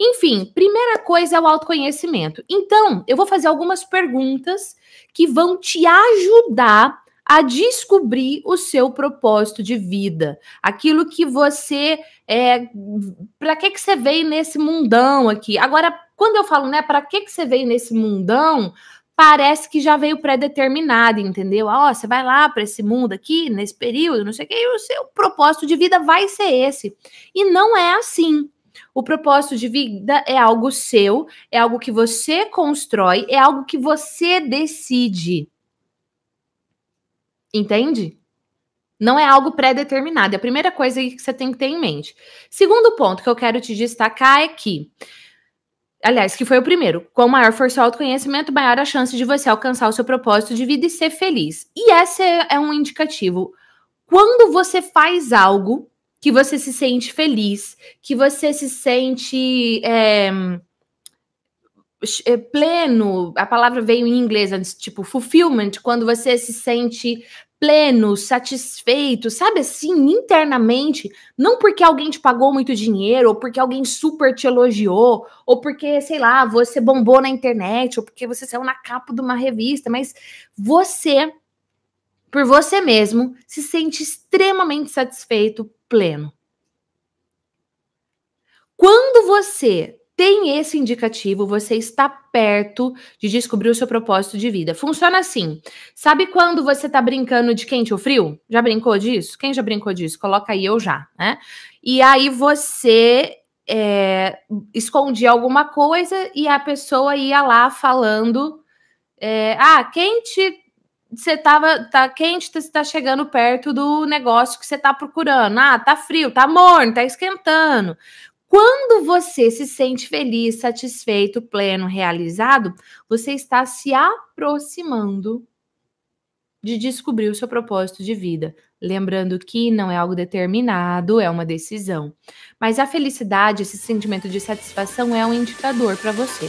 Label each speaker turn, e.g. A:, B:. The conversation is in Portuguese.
A: Enfim, primeira coisa é o autoconhecimento. Então, eu vou fazer algumas perguntas que vão te ajudar a descobrir o seu propósito de vida, aquilo que você é, para que que você veio nesse mundão aqui. Agora, quando eu falo, né, para que que você veio nesse mundão, parece que já veio pré-determinado, entendeu? Ah, ó, você vai lá para esse mundo aqui, nesse período, não sei o que, e o seu propósito de vida vai ser esse. E não é assim. O propósito de vida é algo seu, é algo que você constrói, é algo que você decide. Entende? Não é algo pré-determinado. É a primeira coisa que você tem que ter em mente. Segundo ponto que eu quero te destacar é que Aliás, que foi o primeiro. Com maior força o autoconhecimento, maior a chance de você alcançar o seu propósito de vida e ser feliz. E esse é, é um indicativo. Quando você faz algo que você se sente feliz, que você se sente é, é, pleno. A palavra veio em inglês antes, tipo fulfillment, quando você se sente pleno, satisfeito, sabe assim, internamente, não porque alguém te pagou muito dinheiro, ou porque alguém super te elogiou, ou porque, sei lá, você bombou na internet, ou porque você saiu na capa de uma revista, mas você, por você mesmo, se sente extremamente satisfeito, pleno. Quando você tem esse indicativo, você está perto de descobrir o seu propósito de vida. Funciona assim. Sabe quando você tá brincando de quente ou frio? Já brincou disso? Quem já brincou disso? Coloca aí eu já, né? E aí você é, escondia alguma coisa e a pessoa ia lá falando: é, ah, quente você tava, tá quente, você tá, tá chegando perto do negócio que você tá procurando. Ah, tá frio, tá morno, tá esquentando. Quando você se sente feliz, satisfeito, pleno, realizado, você está se aproximando de descobrir o seu propósito de vida. Lembrando que não é algo determinado, é uma decisão. Mas a felicidade, esse sentimento de satisfação é um indicador para você.